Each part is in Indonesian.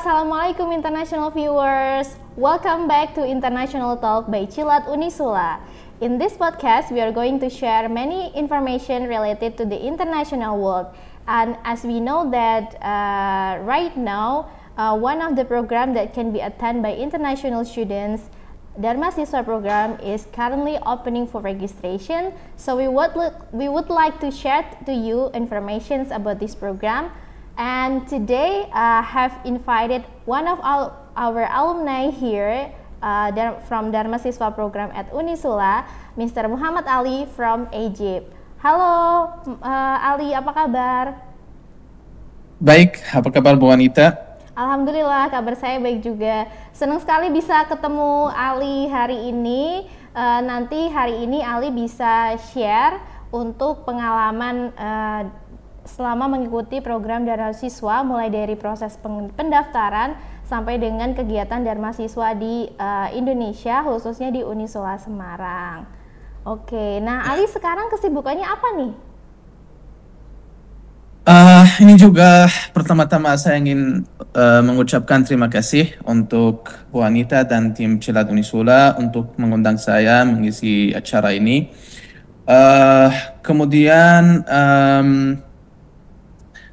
Assalamualaikum international viewers. Welcome back to International Talk by Cilat Unisula. In this podcast, we are going to share many information related to the international world. And as we know that uh, right now, uh, one of the program that can be attended by international students Dharma Siswa program is currently opening for registration, so we would, look, we would like to share to you information about this program, And today I uh, have invited one of our, our alumni here uh, from Dharma Siswa Program at Unisula, Mr. Muhammad Ali from Egypt. Halo uh, Ali, apa kabar? Baik, apa kabar Bu Anita? Alhamdulillah, kabar saya baik juga. Senang sekali bisa ketemu Ali hari ini. Uh, nanti hari ini Ali bisa share untuk pengalaman uh, selama mengikuti program Dharma Siswa mulai dari proses pendaftaran sampai dengan kegiatan Dharma Siswa di uh, Indonesia khususnya di Unisola Semarang. Oke, nah ya. Ali sekarang kesibukannya apa nih? Uh, ini juga pertama-tama saya ingin uh, mengucapkan terima kasih untuk Bu Anita dan tim Celat Unisula untuk mengundang saya mengisi acara ini. Uh, kemudian um,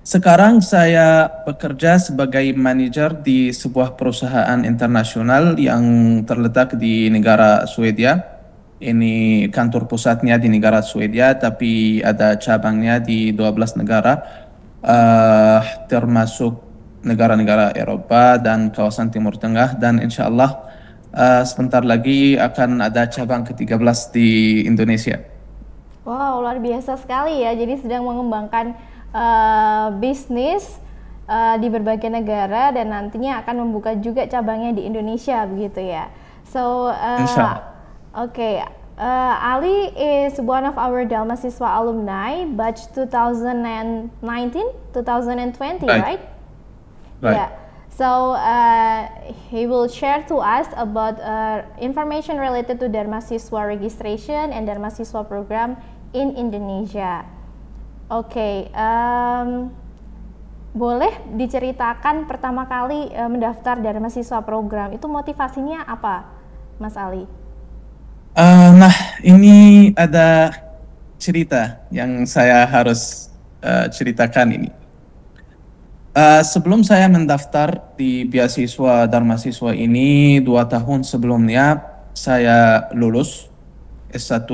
sekarang saya bekerja sebagai manajer di sebuah perusahaan internasional yang terletak di negara Swedia. Ini kantor pusatnya di negara Swedia, tapi ada cabangnya di 12 negara, uh, termasuk negara-negara Eropa dan kawasan Timur Tengah. Dan insya Allah uh, sebentar lagi akan ada cabang ke-13 di Indonesia. Wow, luar biasa sekali ya. Jadi sedang mengembangkan Eh, bisnis uh, di berbagai negara dan nantinya akan membuka juga cabangnya di Indonesia begitu ya. So, uh, oke, okay. uh, Ali is one of our Dalma Siswa alumni batch 2019, 2020, right? Right. Yeah. So uh, he will share to us about uh, information related to Dharma Siswa registration and Dharma Siswa program in Indonesia. Oke, okay, um, boleh diceritakan pertama kali uh, mendaftar dari mahasiswa program itu motivasinya apa, Mas Ali? Uh, nah, ini ada cerita yang saya harus uh, ceritakan ini. Uh, sebelum saya mendaftar di beasiswa Dharma Siswa ini dua tahun sebelumnya saya lulus S1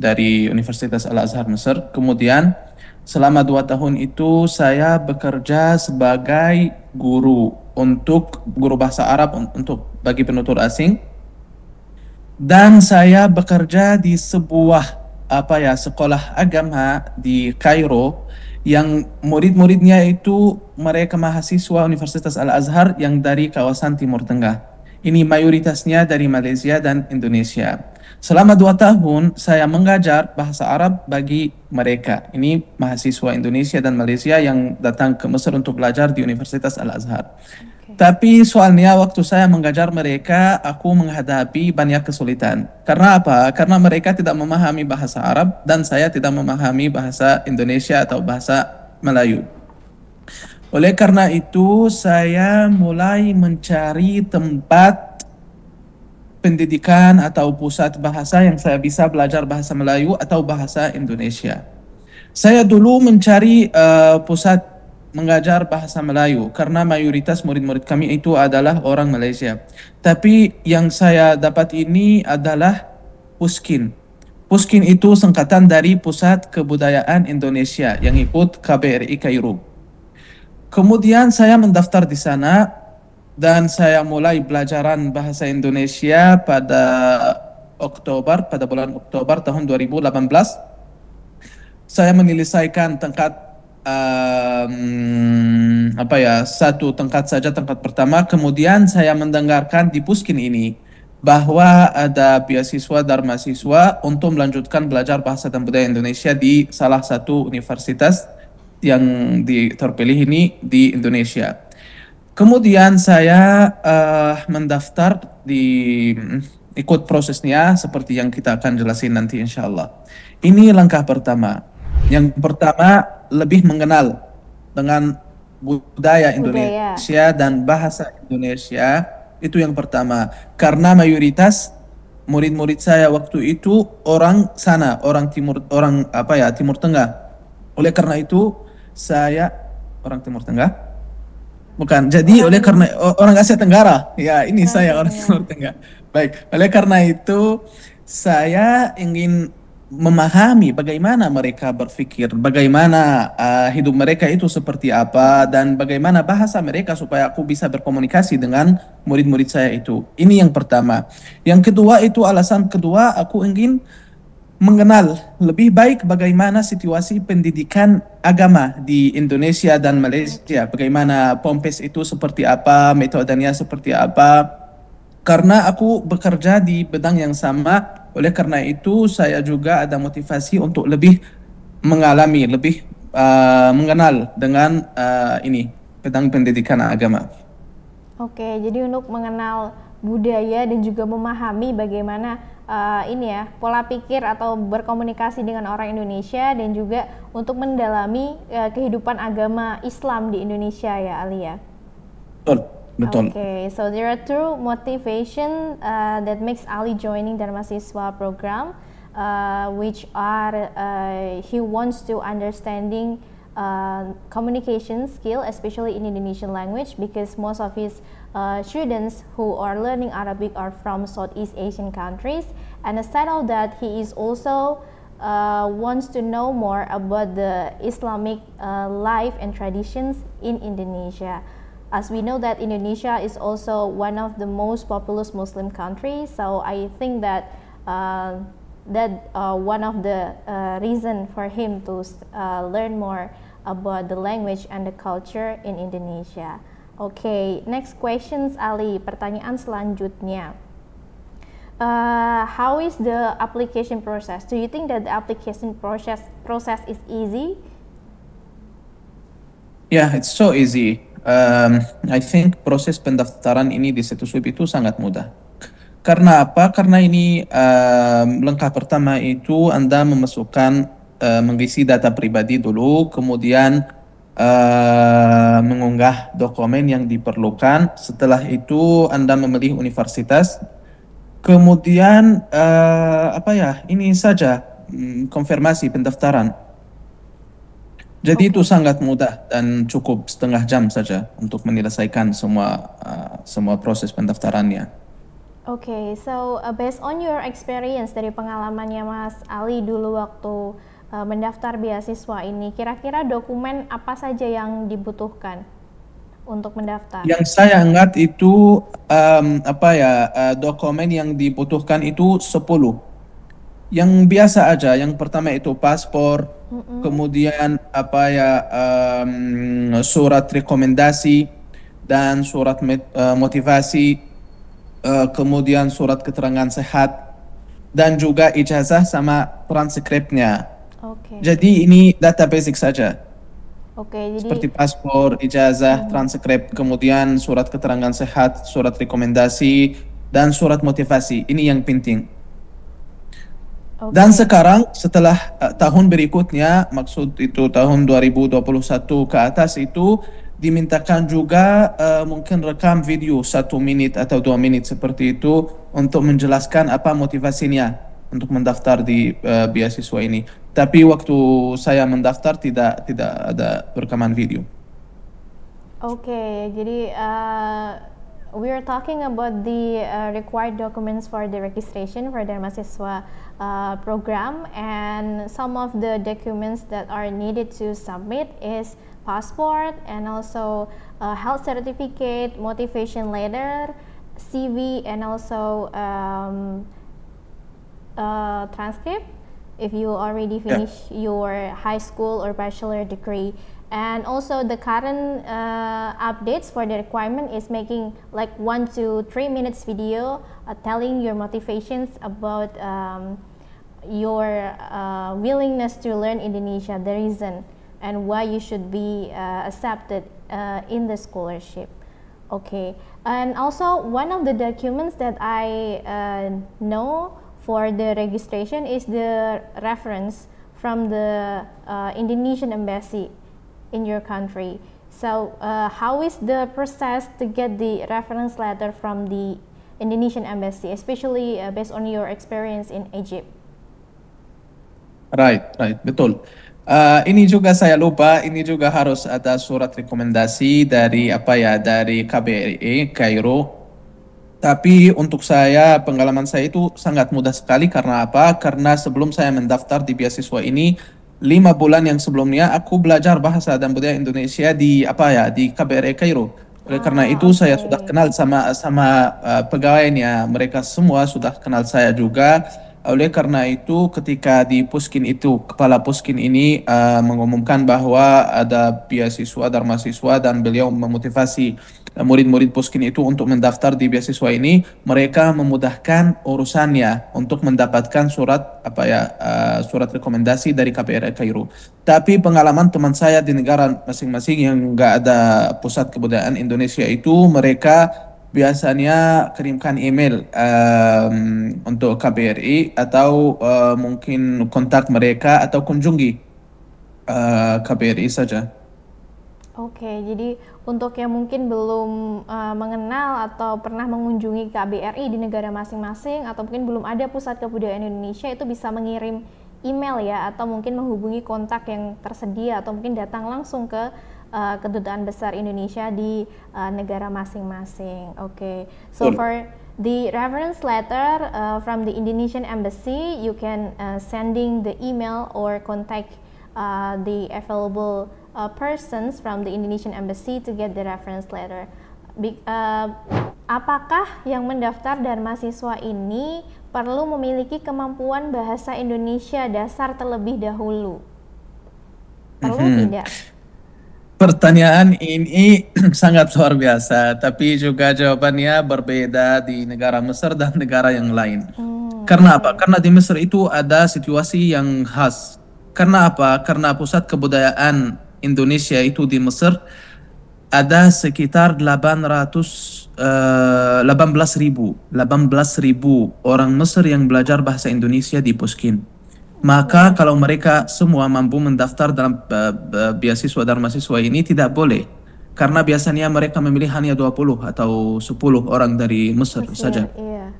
dari Universitas Al Azhar Mesir. Kemudian Selama dua tahun itu saya bekerja sebagai guru untuk guru bahasa Arab untuk bagi penutur asing dan saya bekerja di sebuah apa ya sekolah agama di Kairo yang murid-muridnya itu mereka mahasiswa Universitas Al-Azhar yang dari kawasan Timur Tengah. Ini mayoritasnya dari Malaysia dan Indonesia. Selama dua tahun saya mengajar bahasa Arab bagi mereka. Ini mahasiswa Indonesia dan Malaysia yang datang ke Mesir untuk belajar di Universitas Al-Azhar. Tapi soalnya waktu saya mengajar mereka, aku menghadapi banyak kesulitan. Karena apa? Karena mereka tidak memahami bahasa Arab dan saya tidak memahami bahasa Indonesia atau bahasa Melayu. Oleh karena itu, saya mulai mencari tempat pendidikan atau pusat bahasa yang saya bisa belajar bahasa Melayu atau bahasa Indonesia. Saya dulu mencari uh, pusat mengajar bahasa Melayu karena mayoritas murid-murid kami itu adalah orang Malaysia. Tapi yang saya dapat ini adalah Puskin. Puskin itu sengkatan dari Pusat Kebudayaan Indonesia yang ikut KBRI Kairo. Kemudian saya mendaftar di sana dan saya mulai pelajaran bahasa Indonesia pada Oktober pada bulan Oktober tahun 2018 saya menyelesaikan tingkat um, apa ya satu tingkat saja tingkat pertama kemudian saya mendengarkan di Puskin ini bahwa ada beasiswa Dharma siswa untuk melanjutkan belajar bahasa dan budaya Indonesia di salah satu universitas yang terpilih ini di Indonesia Kemudian saya uh, mendaftar di ikut prosesnya seperti yang kita akan jelasin nanti insya Allah. Ini langkah pertama. Yang pertama lebih mengenal dengan budaya Indonesia budaya. dan bahasa Indonesia itu yang pertama. Karena mayoritas murid-murid saya waktu itu orang sana, orang timur, orang apa ya timur tengah. Oleh karena itu saya orang timur tengah bukan. Jadi oleh karena orang Asia Tenggara, ya ini saya orang Timur Tengah. Baik, oleh karena itu saya ingin memahami bagaimana mereka berpikir, bagaimana uh, hidup mereka itu seperti apa, dan bagaimana bahasa mereka supaya aku bisa berkomunikasi dengan murid-murid saya itu. Ini yang pertama. Yang kedua itu alasan kedua aku ingin mengenal lebih baik bagaimana situasi pendidikan agama di Indonesia dan Malaysia, bagaimana Pompes itu seperti apa, metodenya seperti apa. Karena aku bekerja di bidang yang sama, oleh karena itu saya juga ada motivasi untuk lebih mengalami, lebih uh, mengenal dengan uh, ini bidang pendidikan agama. Oke, jadi untuk mengenal budaya dan juga memahami bagaimana uh, ini ya pola pikir atau berkomunikasi dengan orang Indonesia dan juga untuk mendalami uh, kehidupan agama Islam di Indonesia ya Ali ya. Oke, okay, so there are two motivation uh, that makes Ali joining Dharma Siswa program, uh, which are uh, he wants to understanding uh, communication skill, especially in Indonesian language, because most of his uh, students who are learning Arabic are from Southeast Asian countries. And aside of that, he is also uh, wants to know more about the Islamic uh, life and traditions in Indonesia. As we know that Indonesia is also one of the most populous Muslim countries, so I think that uh, that uh, one of the uh, reason for him to uh, learn more about the language and the culture in Indonesia. Oke, okay, next questions Ali. Pertanyaan selanjutnya. Uh, how is the application process? Do you think that the application process process is easy? Yeah, it's so easy. Um, I think proses pendaftaran ini di situs web itu sangat mudah. Karena apa? Karena ini um, langkah pertama itu Anda memasukkan Eh, mengisi data pribadi dulu, kemudian uh, mengunggah dokumen yang diperlukan. Setelah itu Anda memilih universitas. Kemudian uh, apa ya? Ini saja mm, konfirmasi pendaftaran. Jadi okay. itu sangat mudah dan cukup setengah jam saja untuk menyelesaikan semua uh, semua proses pendaftarannya. Oke, okay, so uh, based on your experience dari pengalamannya Mas Ali dulu waktu uh, mendaftar beasiswa ini, kira-kira dokumen apa saja yang dibutuhkan untuk mendaftar? Yang saya ingat itu um, apa ya uh, dokumen yang dibutuhkan itu 10 yang biasa aja yang pertama itu paspor mm -mm. kemudian apa ya um, surat rekomendasi dan surat eh, motivasi uh, kemudian surat keterangan sehat dan juga ijazah sama transkripnya Okay. Jadi ini data basic saja. okay, jadi seperti paspor, ijazah, hmm. transkrip, kemudian surat keterangan sehat, surat rekomendasi dan surat motivasi. Ini yang penting. Okay. Dan sekarang setelah uh, tahun berikutnya, maksud itu tahun 2021 ke atas itu dimintakan juga uh, mungkin rekam video satu menit atau dua menit seperti itu untuk menjelaskan apa motivasinya untuk mendaftar di uh, beasiswa ini. Tapi waktu saya mendaftar tidak tidak ada rekaman video. Oke, okay, jadi uh, we are talking about the uh, required documents for the registration for the mahasiswa uh, program and some of the documents that are needed to submit is passport and also a health certificate, motivation letter, CV and also um, a transcript if you already finish yeah. your high school or bachelor degree. And also the current uh, updates for the requirement is making like one to three minutes video uh, telling your motivations about um, your uh, willingness to learn Indonesia, the reason and why you should be uh, accepted uh, in the scholarship. Okay, and also one of the documents that I uh, know for the registration is the reference from the uh, Indonesian embassy in your country. So uh, how is the process to get the reference letter from the Indonesian embassy, especially uh, based on your experience in Egypt? Right, right, betul. Uh, ini juga saya lupa, ini juga harus ada surat rekomendasi dari apa ya dari KBRI Kairo Tapi untuk saya pengalaman saya itu sangat mudah sekali karena apa? Karena sebelum saya mendaftar di beasiswa ini lima bulan yang sebelumnya aku belajar bahasa dan budaya Indonesia di apa ya di KBRI e Kairo. Oleh karena ah, itu okay. saya sudah kenal sama sama uh, pegawainya mereka semua sudah kenal saya juga. Oleh karena itu ketika di Puskin itu kepala Puskin ini uh, mengumumkan bahwa ada beasiswa dan mahasiswa dan beliau memotivasi murid-murid Puskin itu untuk mendaftar di beasiswa ini, mereka memudahkan urusannya untuk mendapatkan surat apa ya uh, surat rekomendasi dari KPR Kairo. Tapi pengalaman teman saya di negara masing-masing yang enggak ada pusat kebudayaan Indonesia itu mereka biasanya kirimkan email um, untuk KBRI atau uh, mungkin kontak mereka atau kunjungi uh, eh, KBRI saja. Oke, okay, jadi untuk yang mungkin belum uh, mengenal atau pernah mengunjungi KBRI di negara masing-masing atau mungkin belum ada pusat kebudayaan Indonesia itu bisa mengirim email ya atau mungkin menghubungi kontak yang tersedia atau mungkin datang langsung ke uh, kedutaan besar Indonesia di uh, negara masing-masing. Oke, okay. so for the reference letter uh, from the Indonesian embassy, you can uh, sending the email or contact uh, the available uh, persons from the Indonesian embassy to get the reference letter. Be, uh, apakah yang mendaftar dan mahasiswa ini perlu memiliki kemampuan bahasa Indonesia dasar terlebih dahulu? Perlu mm -hmm. tidak? Pertanyaan ini sangat luar biasa, tapi juga jawabannya berbeda di negara Mesir dan negara yang lain. Hmm. Karena apa? Karena di Mesir itu ada situasi yang khas. Karena apa? Karena pusat kebudayaan Indonesia itu di Mesir ada sekitar 800 uh, 18.000 18.000 orang Mesir yang belajar bahasa Indonesia di Puskin. Maka kalau mereka semua mampu mendaftar dalam eh, eh, beasiswa dan mahasiswa ini tidak boleh karena biasanya mereka memilih hanya 20 atau 10 orang dari Mesir Mesir, iya, saja. Iya.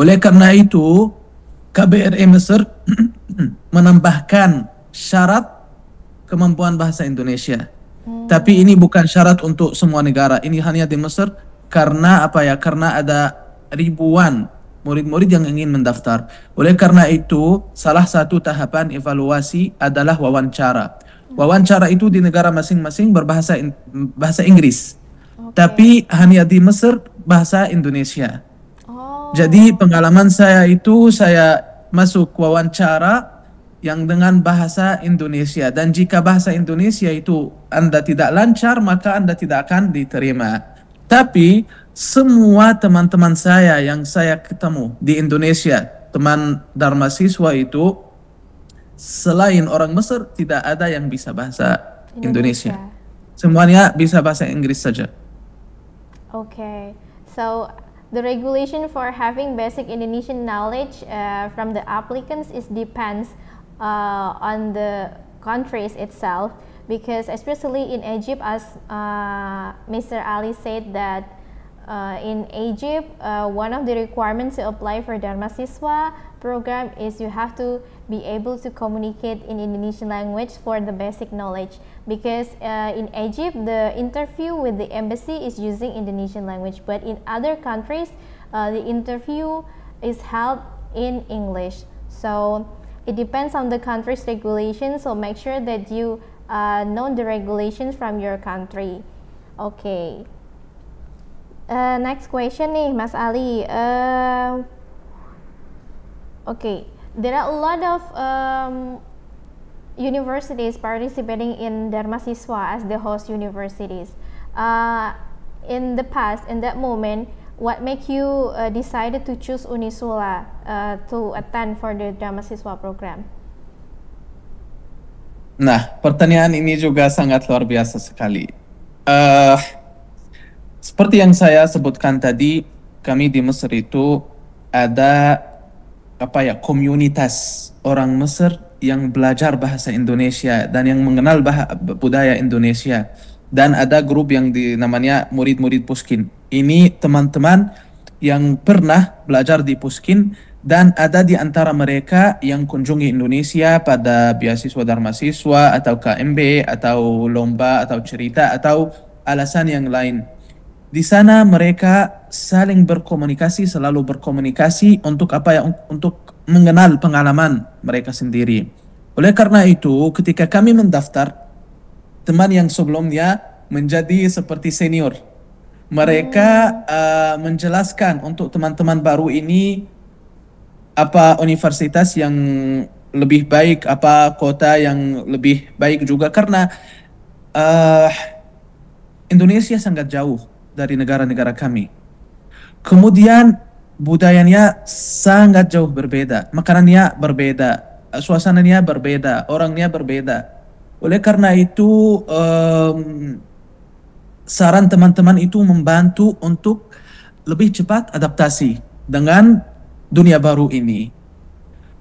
Oleh karena itu, KBRI e Mesir menambahkan syarat kemampuan bahasa Indonesia. Hmm. Tapi ini bukan syarat untuk semua negara. Ini hanya di Mesir karena apa ya? Karena ada ribuan murid-murid yang ingin mendaftar. Oleh karena itu, salah satu tahapan evaluasi adalah wawancara. Hmm. Wawancara itu di negara masing-masing berbahasa in bahasa Inggris. Okay. Tapi hanya di Mesir bahasa Indonesia. Oh. Jadi pengalaman saya itu saya masuk wawancara yang dengan bahasa Indonesia dan jika bahasa Indonesia itu Anda tidak lancar maka Anda tidak akan diterima. Tapi semua teman-teman saya yang saya ketemu di Indonesia, teman Dharma siswa itu selain orang Mesir tidak ada yang bisa bahasa Indonesia. Indonesia. Semuanya bisa bahasa Inggris saja. Oke. Okay. So The regulation for having basic Indonesian knowledge uh, from the applicants is depends uh, on the countries itself because especially in Egypt as uh, Mr. Ali said that uh, in Egypt uh, one of the requirements to apply for Dharma Siswa program is you have to be able to communicate in Indonesian language for the basic knowledge because uh, in Egypt the interview with the embassy is using Indonesian language but in other countries uh, the interview is held in English so it depends on the country's regulation, so make sure that you uh, know the regulations from your country. Okay. Uh, next question nih, Mas Ali. Uh, okay, there are a lot of um, universities participating in Dharma Siswa as the host universities. Uh, in the past, in that moment, what make you uh, decided to choose Unisula uh, to attend for the drama siswa program? Nah, pertanyaan ini juga sangat luar biasa sekali. Uh, seperti yang saya sebutkan tadi, kami di Mesir itu ada apa ya komunitas orang Mesir yang belajar bahasa Indonesia dan yang mengenal bah budaya Indonesia dan ada grup yang dinamanya murid-murid Puskin. Ini teman-teman yang pernah belajar di Puskin dan ada di antara mereka yang kunjungi Indonesia pada beasiswa Dharma Siswa atau KMB atau lomba atau cerita atau alasan yang lain. Di sana mereka saling berkomunikasi, selalu berkomunikasi untuk apa ya untuk mengenal pengalaman mereka sendiri. Oleh karena itu, ketika kami mendaftar, teman yang sebelumnya menjadi seperti senior. Mereka uh, menjelaskan untuk teman-teman baru ini apa universitas yang lebih baik, apa kota yang lebih baik juga karena uh, Indonesia sangat jauh dari negara-negara kami. Kemudian budayanya sangat jauh berbeda, makanannya berbeda, eh, suasananya berbeda, orangnya berbeda. Oleh karena itu um, saran teman-teman itu membantu untuk lebih cepat adaptasi dengan dunia baru ini.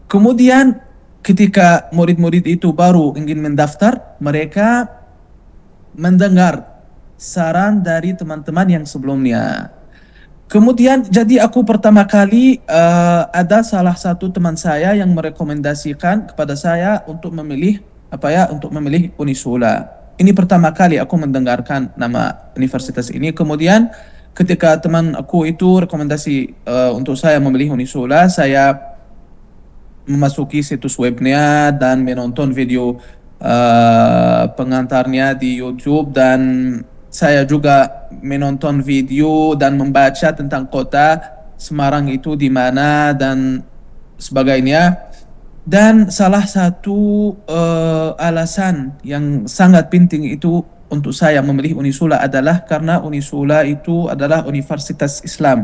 Kemudian ketika murid-murid itu baru ingin mendaftar, mereka mendengar saran dari teman-teman yang sebelumnya. Kemudian jadi aku pertama kali uh, ada salah satu teman saya yang merekomendasikan kepada saya untuk memilih apa ya untuk memilih Unisula. Ini pertama kali aku mendengarkan nama universitas ini. Kemudian ketika teman aku itu rekomendasi uh, untuk saya memilih Unisula, saya memasuki situs webnya dan menonton video uh, pengantarnya di YouTube dan saya juga menonton video dan membaca tentang kota Semarang itu di mana dan sebagainya dan salah satu uh, alasan yang sangat penting itu untuk saya memilih Unisula adalah karena Unisula itu adalah Universitas Islam.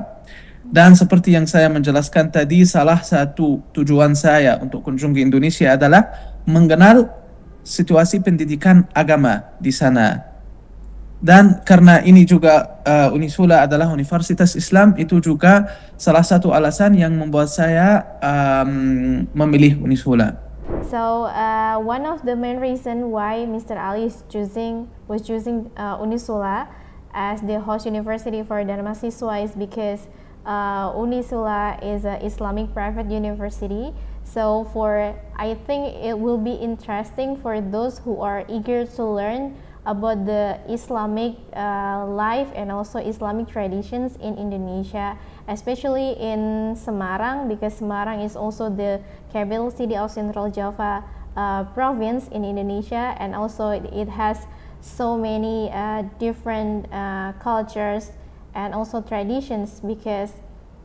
Dan seperti yang saya menjelaskan tadi, salah satu tujuan saya untuk kunjungi Indonesia adalah mengenal situasi pendidikan agama di sana. Dan karena ini juga uh, Unisula adalah universitas Islam itu juga salah satu alasan yang membuat saya um, memilih Unisula. So uh, one of the main reason why Mr. Ali is choosing was choosing uh, Unisula as the host university for Dharma Siswa is because uh, Unisula is an Islamic private university. So for I think it will be interesting for those who are eager to learn about the Islamic uh, life and also Islamic traditions in Indonesia, especially in Semarang because Semarang is also the capital city of Central Java uh, province in Indonesia and also it, has so many uh, different uh, cultures and also traditions because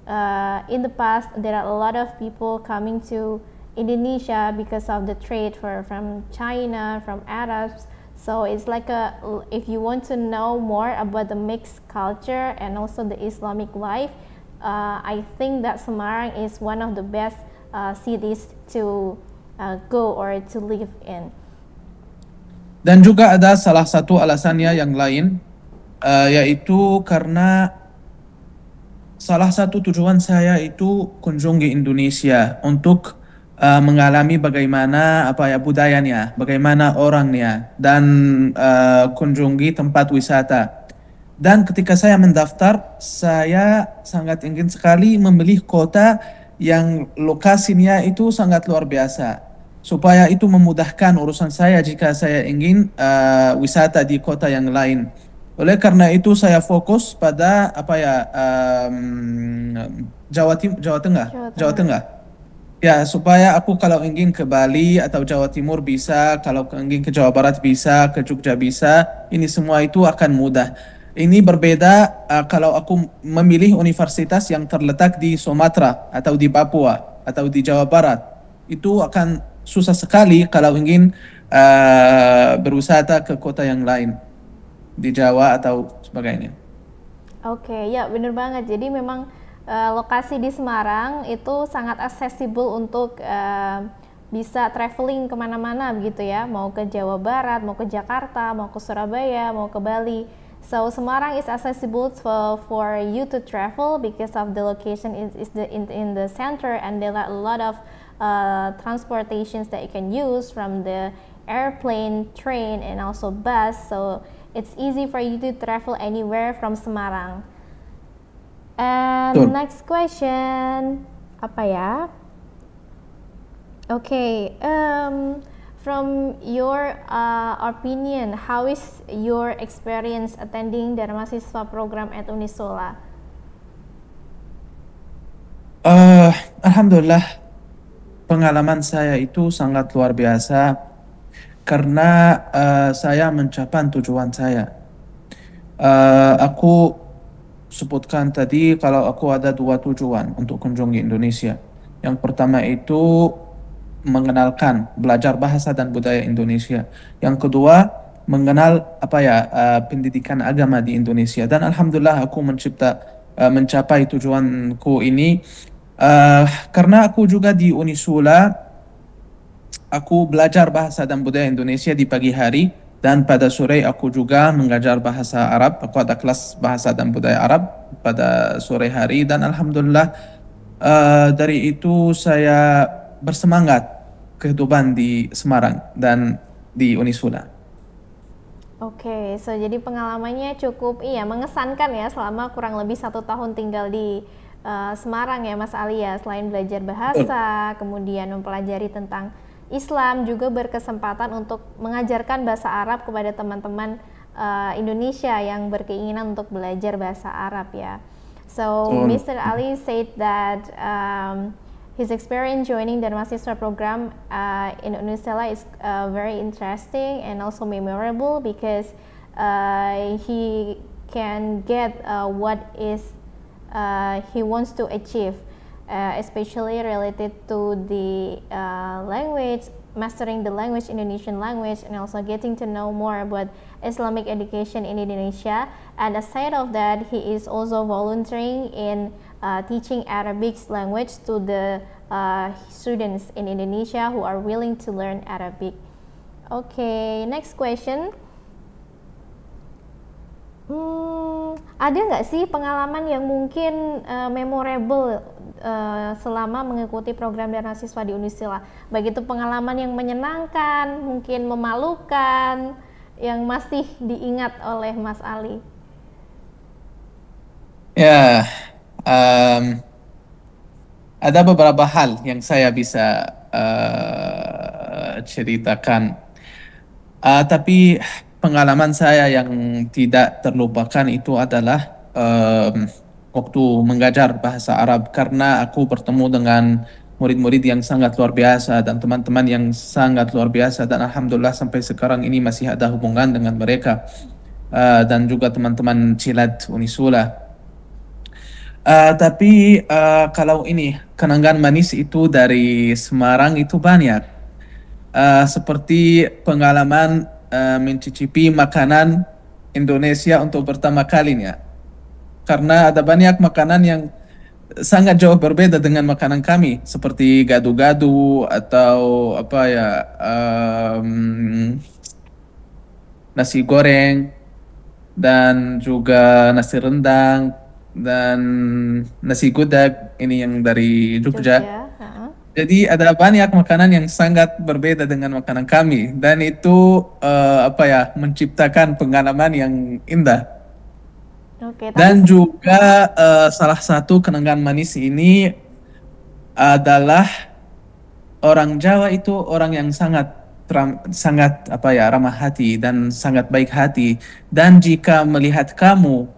uh, in the past there are a lot of people coming to Indonesia because of the trade for, from China, from Arabs, So it's like a if you want to know more about the mixed culture and also the Islamic life, uh, I think that Semarang is one of the best uh, cities to uh, go or to live in. Dan juga ada salah satu alasannya yang lain, uh, yaitu karena salah satu tujuan saya itu kunjungi Indonesia untuk uh, mengalami bagaimana apa ya budayanya, bagaimana orangnya dan uh, kunjungi tempat wisata. Dan ketika saya mendaftar, saya sangat ingin sekali memilih kota yang lokasinya itu sangat luar biasa supaya itu memudahkan urusan saya jika saya ingin uh, wisata di kota yang lain. Oleh karena itu saya fokus pada apa ya um, Jawa Tim Jawa Tengah Jawa Tengah, Jawa Tengah Ya, supaya aku kalau ingin ke Bali atau Jawa Timur bisa, kalau ingin ke Jawa Barat bisa, ke Jogja bisa, ini semua itu akan mudah. Ini berbeda uh, kalau aku memilih universitas yang terletak di Sumatera atau di Papua atau di Jawa Barat. Itu akan susah sekali kalau ingin uh, berwisata ke kota yang lain di Jawa atau sebagainya. Oke, okay, ya benar banget. Jadi memang Uh, lokasi di Semarang itu sangat accessible untuk uh, bisa traveling kemana-mana begitu ya, mau ke Jawa Barat, mau ke Jakarta, mau ke Surabaya, mau ke Bali. So Semarang is accessible for, for you to travel because of the location is, is the, in, in the center and there are a lot of uh, transportations that you can use from the airplane, train, and also bus. So it's easy for you to travel anywhere from Semarang. And Betul. next question apa ya? Oke, okay, um, from your uh, opinion, how is your experience attending Dharma Siswa program at Unisola? Uh, Alhamdulillah, pengalaman saya itu sangat luar biasa karena uh, saya mencapai tujuan saya. Uh, aku sebutkan tadi kalau aku ada dua tujuan untuk kunjungi Indonesia. Yang pertama itu mengenalkan, belajar bahasa dan budaya Indonesia. Yang kedua, mengenal apa ya uh, pendidikan agama di Indonesia. Dan alhamdulillah aku mencipta uh, mencapai tujuanku ini uh, karena aku juga di Unisula aku belajar bahasa dan budaya Indonesia di pagi hari dan pada sore aku juga mengajar bahasa Arab. Aku ada kelas bahasa dan budaya Arab pada sore hari dan alhamdulillah uh, dari itu saya bersemangat kehidupan di Semarang dan di Unisula. Oke, okay, so jadi pengalamannya cukup iya mengesankan ya selama kurang lebih satu tahun tinggal di uh, Semarang ya Mas Ali ya. Selain belajar bahasa, kemudian mempelajari tentang Islam juga berkesempatan untuk mengajarkan bahasa Arab kepada teman-teman uh, Indonesia yang berkeinginan untuk belajar bahasa Arab ya. So mm. Mr. Ali said that um, his experience joining the master program uh, in Unisela is uh, very interesting and also memorable because uh, he can get uh, what is uh, he wants to achieve. uh, especially related to the uh, language, mastering the language, Indonesian language, and also getting to know more about Islamic education in Indonesia. And aside of that, he is also volunteering in uh, teaching Arabic language to the uh, students in Indonesia who are willing to learn Arabic. Okay, next question. Hmm, ada nggak sih pengalaman yang mungkin uh, memorable uh, selama mengikuti program mahasiswa di Unisila? Baik itu pengalaman yang menyenangkan, mungkin memalukan, yang masih diingat oleh Mas Ali. Ya, um, ada beberapa hal yang saya bisa uh, ceritakan, uh, tapi pengalaman saya yang tidak terlupakan itu adalah um, waktu mengajar bahasa Arab karena aku bertemu dengan murid-murid yang sangat luar biasa dan teman-teman yang sangat luar biasa dan alhamdulillah sampai sekarang ini masih ada hubungan dengan mereka uh, dan juga teman-teman Cilat Unisula. Uh, tapi uh, kalau ini kenangan manis itu dari Semarang itu banyak. Uh, seperti pengalaman Eh, mencicipi makanan Indonesia untuk pertama kalinya. Karena ada banyak makanan yang sangat jauh berbeda dengan makanan kami seperti gadu-gadu atau apa ya um, nasi goreng dan juga nasi rendang dan nasi gudeg ini yang dari Jogja. Jogja. Jadi ada banyak makanan yang sangat berbeda dengan makanan kami dan itu uh, apa ya menciptakan pengalaman yang indah. Oke. dan tapi... juga uh, salah satu kenangan manis ini adalah orang Jawa itu orang yang sangat ram, sangat apa ya ramah hati dan sangat baik hati dan jika melihat kamu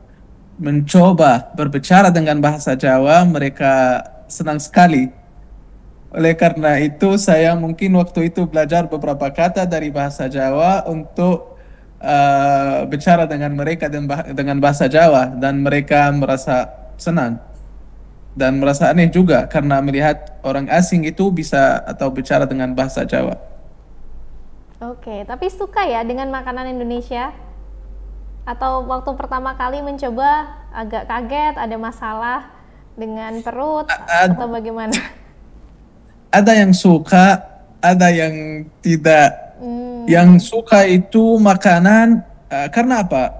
mencoba berbicara dengan bahasa Jawa mereka senang sekali oleh karena itu saya mungkin waktu itu belajar beberapa kata dari bahasa Jawa untuk uh, bicara dengan mereka dan bah dengan bahasa Jawa dan mereka merasa senang dan merasa aneh juga karena melihat orang asing itu bisa atau bicara dengan bahasa Jawa. Oke, tapi suka ya dengan makanan Indonesia? Atau waktu pertama kali mencoba agak kaget, ada masalah dengan perut atau bagaimana? ada yang suka, ada yang tidak. Hmm. Yang suka itu makanan uh, karena apa?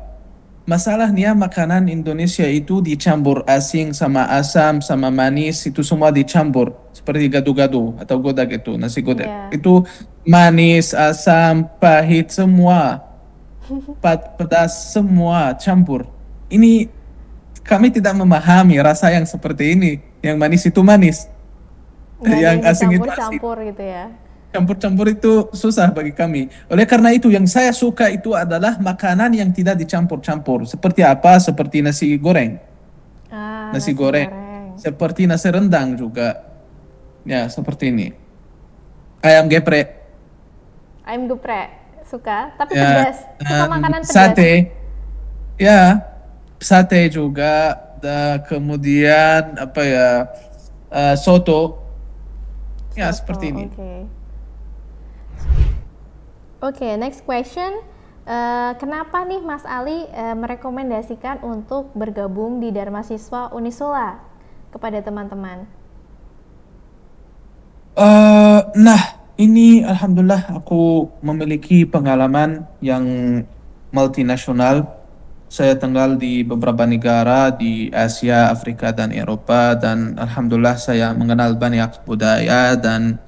Masalahnya makanan Indonesia itu dicampur asing sama asam sama manis itu semua dicampur seperti gado-gado atau goda itu nasi godak yeah. itu manis asam pahit semua pedas semua campur ini kami tidak memahami rasa yang seperti ini yang manis itu manis dan yang asing itu campur gitu ya campur-campur itu susah bagi kami. Oleh karena itu yang saya suka itu adalah makanan yang tidak dicampur-campur. Seperti apa? Seperti nasi goreng. Ah, nasi, nasi goreng. goreng. Seperti nasi rendang juga. Ya, seperti ini. Ayam geprek. Ayam geprek suka, tapi ya, pedas. Suka makanan pedas. Sate. Ya. Sate juga. Da, kemudian apa ya? Uh, soto Ya, seperti ini. Oke, okay. okay, next question. Uh, kenapa nih Mas Ali uh, merekomendasikan untuk bergabung di Dharma Siswa Unisola kepada teman-teman? Uh, nah, ini alhamdulillah aku memiliki pengalaman yang multinasional saya tinggal di beberapa negara di Asia, Afrika, dan Eropa. Dan alhamdulillah saya mengenal banyak budaya dan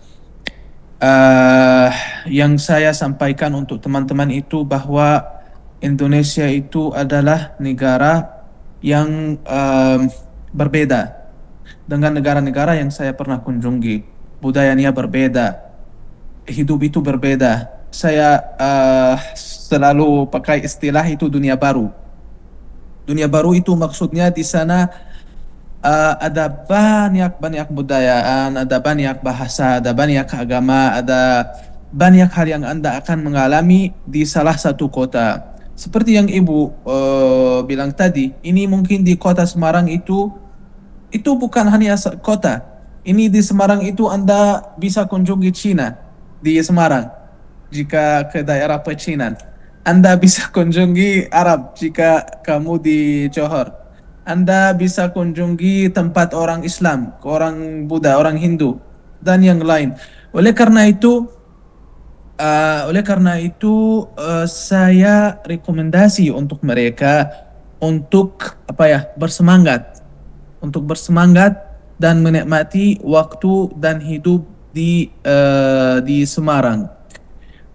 uh, yang saya sampaikan untuk teman-teman itu bahwa Indonesia itu adalah negara yang uh, berbeda dengan negara-negara yang saya pernah kunjungi. Budayanya berbeda, hidup itu berbeda. Saya uh, selalu pakai istilah itu dunia baru Dunia baru itu maksudnya di sana uh, ada banyak banyak budayaan, ada banyak bahasa, ada banyak agama, ada banyak hal yang Anda akan mengalami di salah satu kota. Seperti yang Ibu uh, bilang tadi, ini mungkin di kota Semarang itu itu bukan hanya kota. Ini di Semarang itu Anda bisa kunjungi Cina di Semarang jika ke daerah pecinan anda bisa kunjungi Arab jika kamu di Johor. Anda bisa kunjungi tempat orang Islam, orang Buddha, orang Hindu, dan yang lain. Oleh karena itu, uh, oleh karena itu uh, saya rekomendasi untuk mereka untuk apa ya bersemangat untuk bersemangat dan menikmati waktu dan hidup di uh, di Semarang.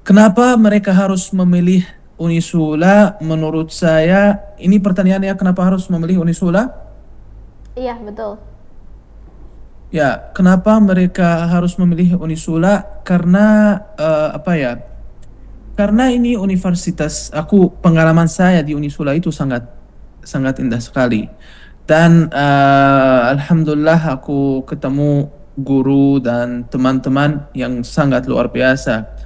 Kenapa mereka harus memilih Unisula menurut saya ini pertanyaannya kenapa harus memilih Unisula? Iya, betul. Ya, kenapa mereka harus memilih Unisula? Karena uh, apa ya? Karena ini universitas aku pengalaman saya di Unisula itu sangat sangat indah sekali. Dan uh, alhamdulillah aku ketemu guru dan teman-teman yang sangat luar biasa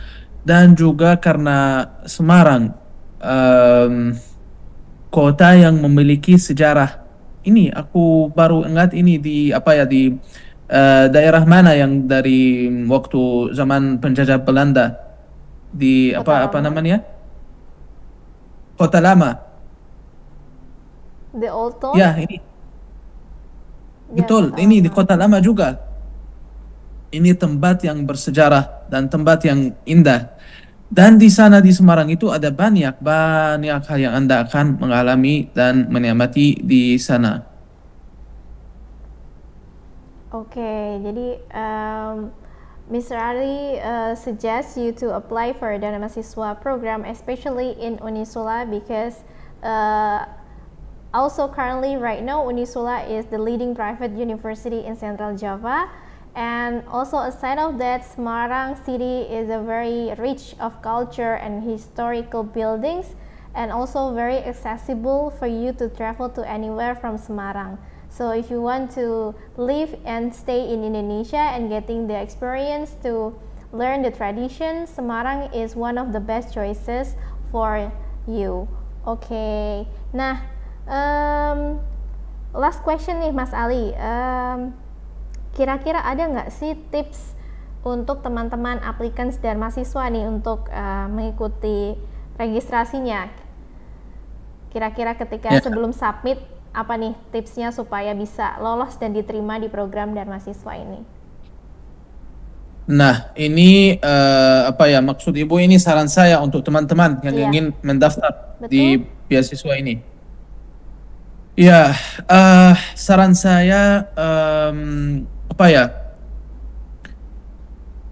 dan juga karena Semarang um, kota yang memiliki sejarah ini aku baru ingat ini di apa ya di uh, daerah mana yang dari waktu zaman penjajah Belanda di kota apa apa namanya kota lama the old town ya ini ya, betul ini di kota lama juga ini tempat yang bersejarah dan tempat yang indah. Dan di sana di Semarang itu ada banyak banyak hal yang Anda akan mengalami dan menikmati di sana. Oke, jadi um, Mr. Ali uh, eh, suggest you to apply for Dana Mahasiswa program especially in Unisula because uh, also currently right now Unisula is the leading private university in Central Java. And also aside of that, Semarang city is a very rich of culture and historical buildings and also very accessible for you to travel to anywhere from Semarang. So if you want to live and stay in Indonesia and getting the experience to learn the tradition, Semarang is one of the best choices for you. Okay. Nah, um, last question nih Mas Ali. Um, Kira-kira ada nggak sih tips untuk teman-teman applicants dan mahasiswa nih untuk uh, mengikuti registrasinya? Kira-kira ketika ya. sebelum submit apa nih tipsnya supaya bisa lolos dan diterima di program dan mahasiswa ini? Nah, ini uh, apa ya maksud Ibu ini saran saya untuk teman-teman yang iya. ingin mendaftar Betul. di beasiswa ini. Ya, uh, saran saya um, apa ya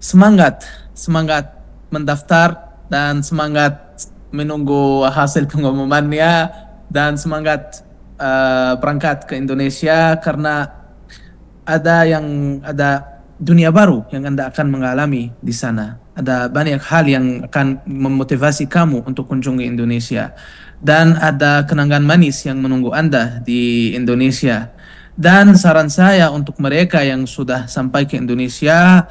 semangat semangat mendaftar dan semangat menunggu hasil pengumumannya dan semangat uh, eh, berangkat ke Indonesia karena ada yang ada dunia baru yang anda akan mengalami di sana ada banyak hal yang akan memotivasi kamu untuk kunjungi Indonesia dan ada kenangan manis yang menunggu anda di Indonesia dan saran saya untuk mereka yang sudah sampai ke Indonesia,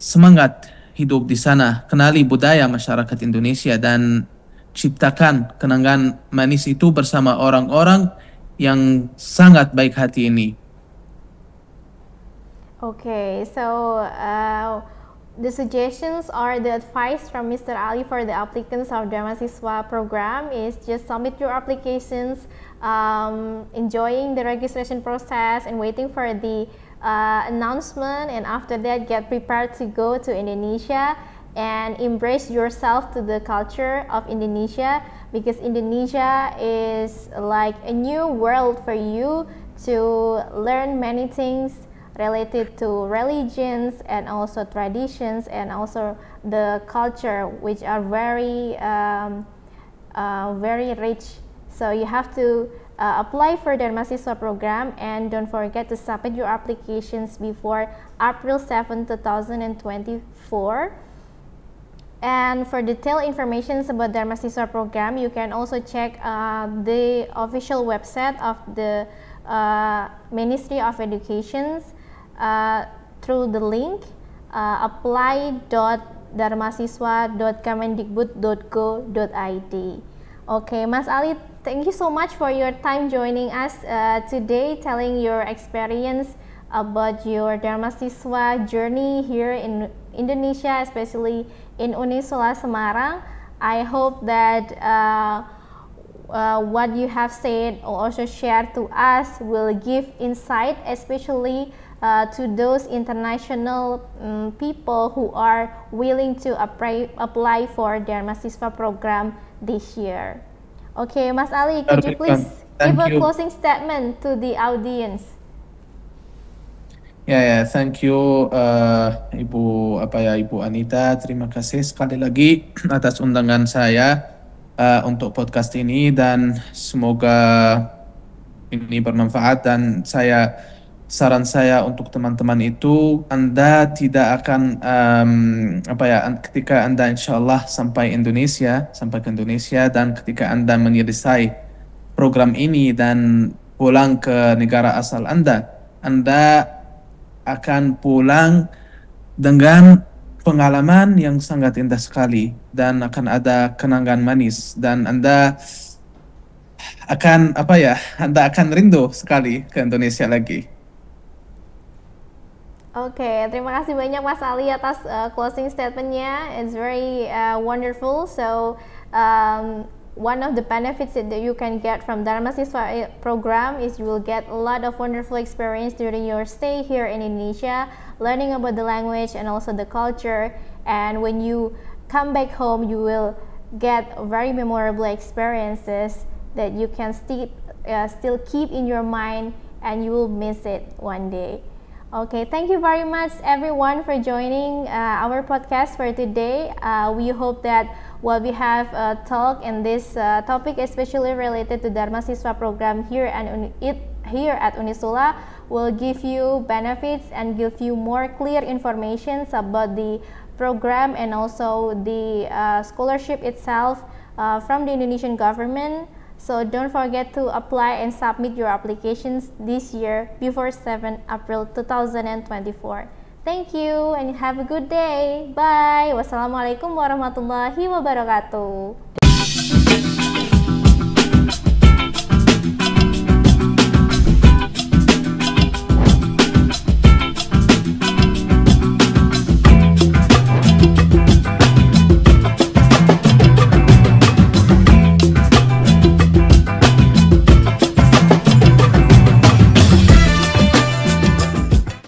semangat hidup di sana, kenali budaya masyarakat Indonesia dan ciptakan kenangan manis itu bersama orang-orang yang sangat baik hati ini. Okay, so uh, the suggestions or the advice from Mr. Ali for the applicants of the Siswa program is just submit your applications um, enjoying the registration process and waiting for the uh, announcement and after that get prepared to go to Indonesia and embrace yourself to the culture of Indonesia because Indonesia is like a new world for you to learn many things related to religions and also traditions and also the culture which are very um, uh, very rich so you have to uh, apply for the Mahasiswa program and don't forget to submit your applications before April 7, 2024. And for detailed information about the Mahasiswa program, you can also check uh, the official website of the uh, Ministry of Education uh, through the link uh, apply.dharmasiswa.kemendikbud.go.id. Okay, Mas Ali, Thank you so much for your time joining us uh, today, telling your experience about your Dharma Siswa journey here in Indonesia, especially in Unisola Semarang. I hope that uh, uh, what you have said or also shared to us will give insight, especially uh, to those international um, people who are willing to apply, apply for Dharma Siswa program this year. Okay, Mas Ali, could you please thank give you. a closing statement to the audience? Ya, yeah, ya, thank you uh, Ibu apa ya Ibu Anita. Terima kasih sekali lagi atas undangan saya uh, untuk podcast ini dan semoga ini bermanfaat dan saya saran saya untuk teman-teman itu Anda tidak akan um, apa ya ketika Anda insya Allah sampai Indonesia sampai ke Indonesia dan ketika Anda menyelesai program ini dan pulang ke negara asal Anda Anda akan pulang dengan pengalaman yang sangat indah sekali dan akan ada kenangan manis dan Anda akan apa ya Anda akan rindu sekali ke Indonesia lagi Oke, okay, terima kasih banyak Mas Ali atas uh, closing statementnya. It's very uh, wonderful. So um, one of the benefits that you can get from Dharma Siswa eh, program is you will get a lot of wonderful experience during your stay here in Indonesia, learning about the language and also the culture. And when you come back home, you will get very memorable experiences that you can st uh, still keep in your mind and you will miss it one day. Okay, thank you very much everyone for joining uh, our podcast for today. Uh, we hope that what we have uh, talked in this uh, topic, especially related to Dharma Siswa program here and it here at Unisula will give you benefits and give you more clear information about the program and also the uh, scholarship itself uh, from the Indonesian government so don't forget to apply and submit your applications this year before 7 April 2024. Thank you and have a good day. Bye. Wassalamualaikum warahmatullahi wabarakatuh.